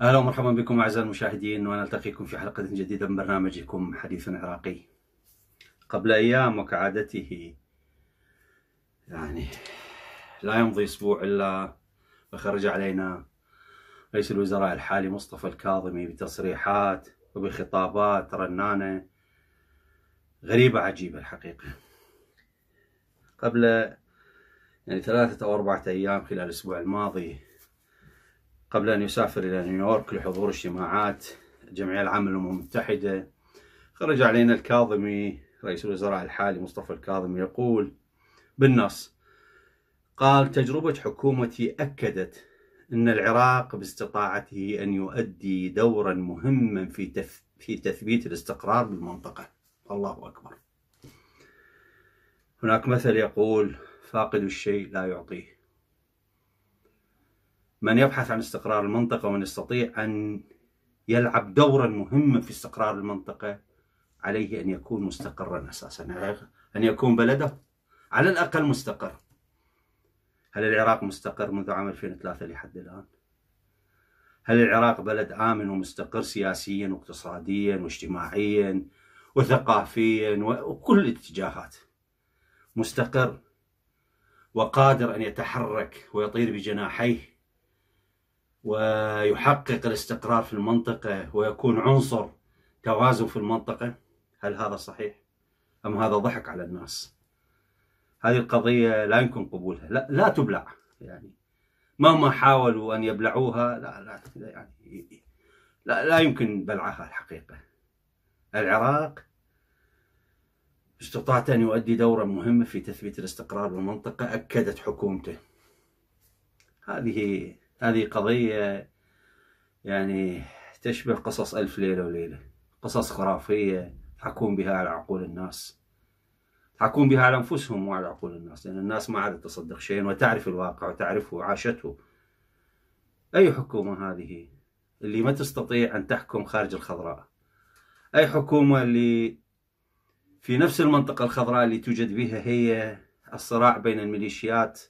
اهلا ومرحبا بكم اعزائي المشاهدين ونلتقيكم في حلقه جديده من برنامجكم حديث عراقي. قبل ايام وكعادته يعني لا يمضي اسبوع الا وخرج علينا رئيس الوزراء الحالي مصطفى الكاظمي بتصريحات وبخطابات رنانة غريبة عجيبة الحقيقة قبل يعني ثلاثة أو أربعة أيام خلال الأسبوع الماضي قبل أن يسافر إلى نيويورك لحضور اجتماعات الجمعية العامة للأمم المتحدة خرج علينا الكاظمي رئيس الوزراء الحالي مصطفى الكاظمي يقول بالنص قال تجربة حكومتي أكدت أن العراق باستطاعته أن يؤدي دورا مهما في في تثبيت الاستقرار بالمنطقة الله أكبر هناك مثل يقول فاقد الشيء لا يعطيه من يبحث عن استقرار المنطقة ومن يستطيع أن يلعب دورا مهما في استقرار المنطقة عليه أن يكون مستقرا أساسا أن يكون بلده على الأقل مستقر هل العراق مستقر منذ عام 2003 لحد الآن؟ هل العراق بلد آمن ومستقر سياسيا واقتصاديا واجتماعيا وثقافيا وكل الاتجاهات مستقر وقادر أن يتحرك ويطير بجناحيه ويحقق الاستقرار في المنطقة ويكون عنصر توازن في المنطقة هل هذا صحيح؟ أم هذا ضحك على الناس؟ هذه القضية لا يمكن قبولها لا, لا تبلع يعني مهما حاولوا أن يبلعوها لا لا يعني لا, لا يمكن بلعها الحقيقة العراق استطاعت أن يؤدي دورا مهما في تثبيت الاستقرار بالمنطقة أكدت حكومته هذه هذه قضية يعني تشبه قصص ألف ليلة وليلة قصص خرافية حكوم بها على عقول الناس حكون بها على أنفسهم وعلى عقول الناس لأن الناس ما عادت تصدق شيئا وتعرف الواقع وتعرفه وعاشته أي حكومة هذه اللي ما تستطيع أن تحكم خارج الخضراء أي حكومة اللي في نفس المنطقة الخضراء اللي توجد بها هي الصراع بين الميليشيات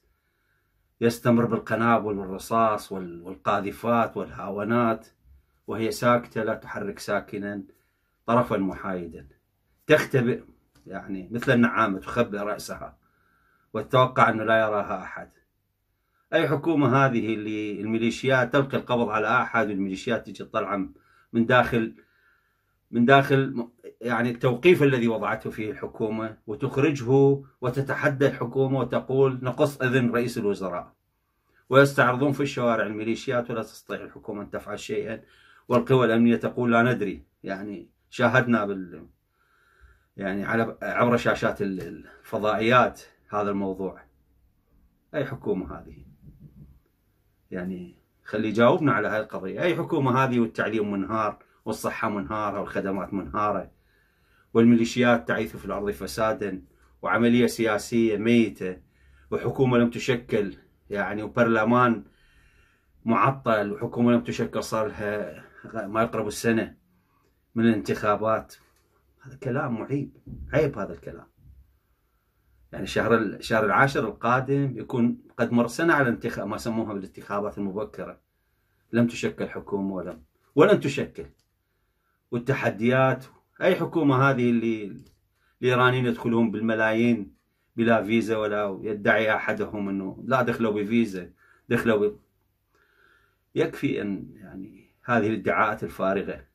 يستمر بالقنابل والرصاص والقاذفات والهاونات وهي ساكتة لا تحرك ساكنا طرفا محايدا تختبئ يعني مثل النعامة تخبي رأسها وتتوقع أنه لا يراها أحد أي حكومة هذه اللي الميليشيات تلقي القبض على أحد والميليشيات تجي تطلع من داخل من داخل يعني التوقيف الذي وضعته فيه الحكومة وتخرجه وتتحدى الحكومة وتقول نقص إذن رئيس الوزراء ويستعرضون في الشوارع الميليشيات ولا تستطيع الحكومة أن تفعل شيئا والقوى الأمنية تقول لا ندري يعني شاهدنا بال يعني على عبر شاشات الفضائيات هذا الموضوع اي حكومه هذه يعني خلي يجاوبنا على هاي القضيه اي حكومه هذه والتعليم منهار والصحه منهاره والخدمات منهاره والميليشيات تعيث في الارض فسادا وعمليه سياسيه ميته وحكومه لم تشكل يعني وبرلمان معطل وحكومه لم تشكل صار لها ما يقرب السنه من الانتخابات هذا كلام معيب عيب هذا الكلام يعني شهر الشهر العاشر القادم يكون قد مر سنة على انتخاب ما سموها بالانتخابات المبكرة لم تشكل حكومة ولم ولن تشكل والتحديات أي حكومة هذه اللي الإيرانيين يدخلون بالملايين بلا فيزا ولا يدعي أحدهم أنه لا دخلوا بفيزا دخلوا ب... يكفي أن يعني هذه الادعاءات الفارغة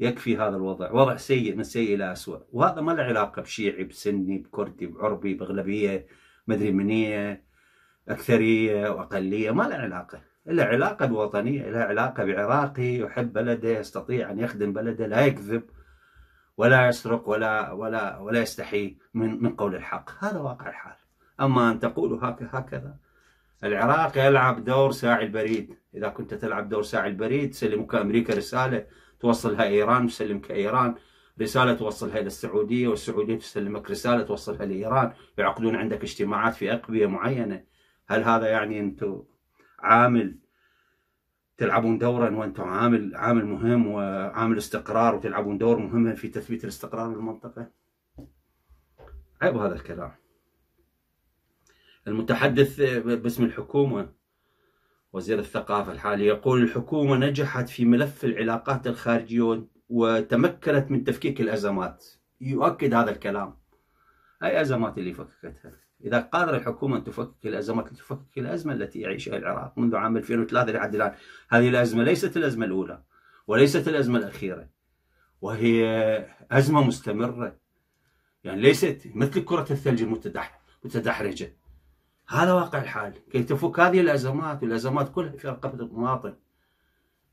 يكفي هذا الوضع وضع سيء من سيء إلى أسوأ وهذا ما له علاقة بشيعي بسني بكردي بعربي بأغلبية مدري منية أكثرية وأقلية ما له علاقة إلا علاقة بوطنية إلا علاقة بعراقي يحب بلده يستطيع أن يخدم بلده لا يكذب ولا يسرق ولا ولا ولا يستحي من من قول الحق هذا واقع الحال أما أن تقول هكذا العراق يلعب دور ساعي البريد إذا كنت تلعب دور ساعي البريد سلمك أمريكا رسالة توصلها ايران وتسلمك ايران رساله توصلها الى السعوديه والسعوديه تسلمك رساله توصلها لايران يعقدون عندك اجتماعات في اقبيه معينه هل هذا يعني انتم عامل تلعبون دورا وانتم عامل عامل مهم وعامل استقرار وتلعبون دور مهم في تثبيت الاستقرار بالمنطقه عيب هذا الكلام المتحدث باسم الحكومه وزير الثقافة الحالي يقول الحكومة نجحت في ملف العلاقات الخارجية وتمكنت من تفكيك الأزمات يؤكد هذا الكلام أي أزمات اللي فككتها إذا قادر الحكومة أن تفكك الأزمات تفكك الأزمة التي يعيشها العراق منذ عام 2003 لحد الآن هذه الأزمة ليست الأزمة الأولى وليست الأزمة الأخيرة وهي أزمة مستمرة يعني ليست مثل كرة الثلج المتدحرجة هذا واقع الحال كي تفك هذه الأزمات والأزمات كلها في رقبة المواطن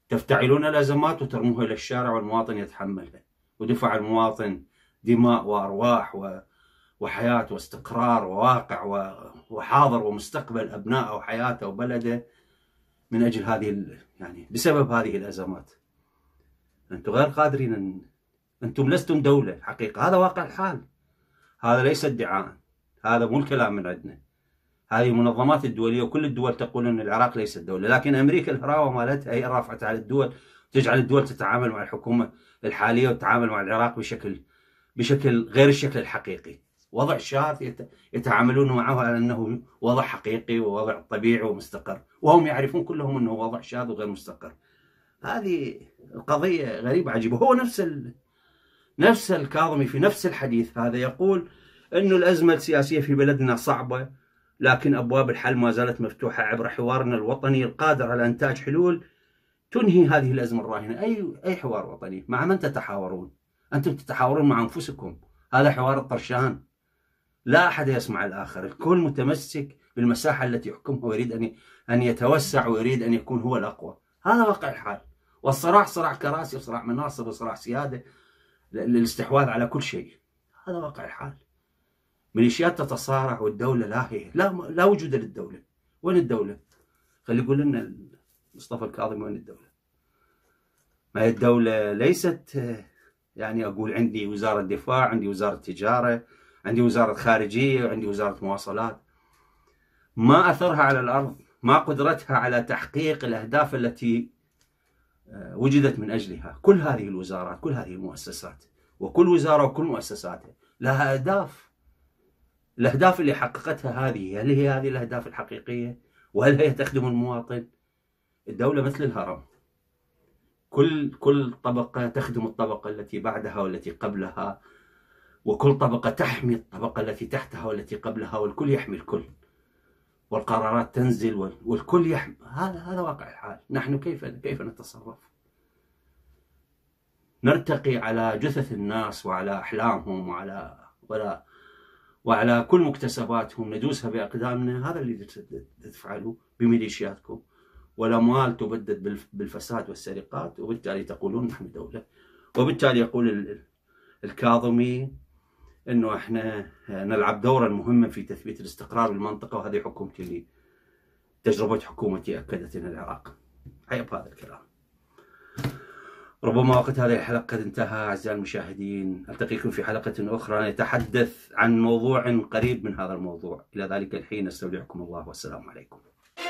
تفتعلون الأزمات وترموها إلى الشارع والمواطن يتحملها ودفع المواطن دماء وأرواح و... وحياة واستقرار وواقع و... وحاضر ومستقبل أبنائه وحياته وبلده من أجل هذه ال... يعني بسبب هذه الأزمات أنتم غير قادرين أن... أنتم لستم دولة حقيقة هذا واقع الحال هذا ليس ادعاء هذا مو الكلام من عندنا هذه المنظمات الدولية وكل الدول تقول أن العراق ليست دولة لكن أمريكا الهراوة مالتها هي رافعت على الدول تجعل الدول تتعامل مع الحكومة الحالية وتتعامل مع العراق بشكل بشكل غير الشكل الحقيقي وضع شاذ يتعاملون معه على أنه وضع حقيقي ووضع طبيعي ومستقر وهم يعرفون كلهم أنه وضع شاذ وغير مستقر هذه القضية غريبة عجيبة هو نفس ال... نفس الكاظمي في نفس الحديث هذا يقول انه الأزمة السياسية في بلدنا صعبة لكن أبواب الحل ما زالت مفتوحة عبر حوارنا الوطني القادر على إنتاج حلول تنهي هذه الأزمة الراهنة أي أي حوار وطني مع من تتحاورون أنتم تتحاورون مع أنفسكم هذا حوار الطرشان لا أحد يسمع الآخر الكل متمسك بالمساحة التي يحكمها ويريد أن أن يتوسع ويريد أن يكون هو الأقوى هذا واقع الحال والصراع صراع كراسي وصراع مناصب وصراع سيادة للاستحواذ على كل شيء هذا واقع الحال ميليشيات تتصارع والدولة لا هي لا, لا وجود للدولة وين الدولة؟ خلي يقول لنا مصطفى الكاظم وين الدولة؟ ما هي الدولة ليست آه، يعني أقول عندي وزارة دفاع عندي وزارة تجارة عندي وزارة خارجية عندي وزارة مواصلات ما أثرها على الأرض ما قدرتها على تحقيق الأهداف التي آه، وجدت من أجلها كل هذه الوزارات كل هذه المؤسسات وكل وزارة وكل مؤسساتها لها أهداف الاهداف اللي حققتها هذه هل هي هذه الاهداف الحقيقيه وهل هي تخدم المواطن الدوله مثل الهرم كل كل طبقه تخدم الطبقه التي بعدها والتي قبلها وكل طبقه تحمي الطبقه التي تحتها والتي قبلها والكل يحمي الكل والقرارات تنزل والكل يحمي هذا هذا واقع الحال نحن كيف كيف نتصرف نرتقي على جثث الناس وعلى احلامهم وعلى ولا وعلى كل مكتسباتهم ندوسها بأقدامنا هذا اللي تفعلوا بميليشياتكم والأموال تبدد بالفساد والسرقات وبالتالي تقولون نحن دولة وبالتالي يقول الكاظمي انه احنا نلعب دورا مهما في تثبيت الاستقرار بالمنطقه وهذه حكومتي اللي تجربه حكومتي اكدت ان العراق عيب هذا الكلام ربما وقت هذه الحلقة قد انتهى أعزائي المشاهدين ألتقيكم في حلقة أخرى نتحدث عن موضوع قريب من هذا الموضوع إلى ذلك الحين أستودعكم الله والسلام عليكم